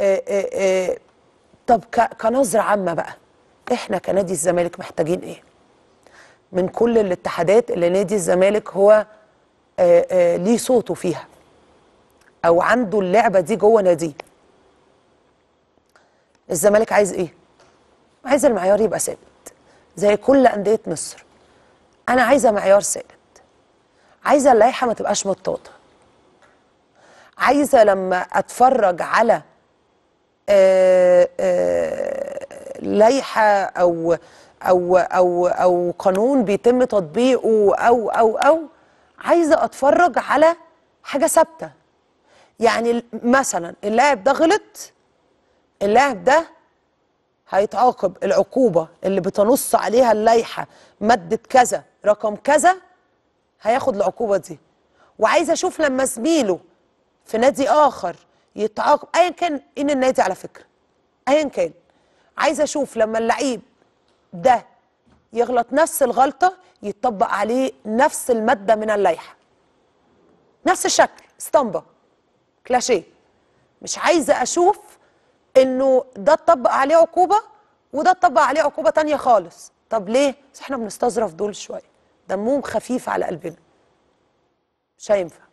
آه، آه، آه. طب كنظره عامه بقى احنا كنادي الزمالك محتاجين ايه من كل الاتحادات اللي نادي الزمالك هو ليه صوته فيها او عنده اللعبه دي جوه ناديه الزمالك عايز ايه عايز المعيار يبقى ثابت زي كل انديه مصر انا عايزه معيار ثابت عايزه اللائحه ما تبقاش مطاطه عايزه لما اتفرج على لائحه او او او او قانون بيتم تطبيقه او او او عايزه اتفرج على حاجه ثابته يعني مثلا اللاعب ده غلط اللاعب ده هيتعاقب العقوبه اللي بتنص عليها اللائحه ماده كذا رقم كذا هياخد العقوبه دي وعايزه اشوف لما زميله في نادي اخر يتعاقب ايا كان ان النادي على فكره ايا كان عايزه اشوف لما اللعيب ده يغلط نفس الغلطه يتطبق عليه نفس الماده من اللائحه نفس الشكل اسطمبه كلاشيه مش عايزه اشوف انه ده اتطبق عليه عقوبه وده اتطبق عليه عقوبه تانية خالص طب ليه احنا بنستظرف دول شويه دمهم خفيف على قلبنا مش هينفع